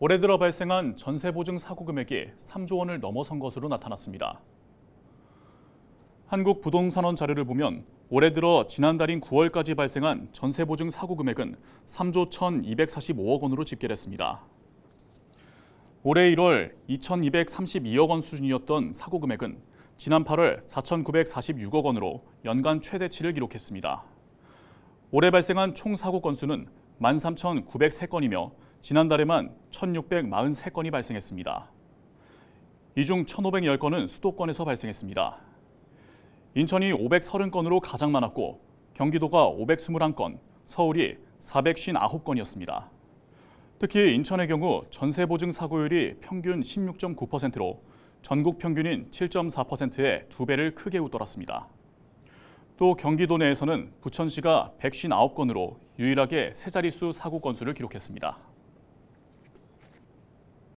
올해 들어 발생한 전세보증 사고 금액이 3조 원을 넘어선 것으로 나타났습니다. 한국부동산원 자료를 보면 올해 들어 지난달인 9월까지 발생한 전세보증 사고 금액은 3조 1,245억 원으로 집계됐습니다. 올해 1월 2,232억 원 수준이었던 사고 금액은 지난 8월 4,946억 원으로 연간 최대치를 기록했습니다. 올해 발생한 총 사고 건수는 13,903건이며 지난달에만 1,643건이 발생했습니다. 이 중 1,510건은 수도권에서 발생했습니다. 인천이 530건으로 가장 많았고 경기도가 521건, 서울이 459건이었습니다. 특히 인천의 경우 전세 보증 사고율이 평균 16.9%로 전국 평균인 7.4%의 2 배를 크게 웃돌았습니다. 또 경기도 내에서는 부천시가 159건으로 유일하게 세 자릿수 사고 건수를 기록했습니다.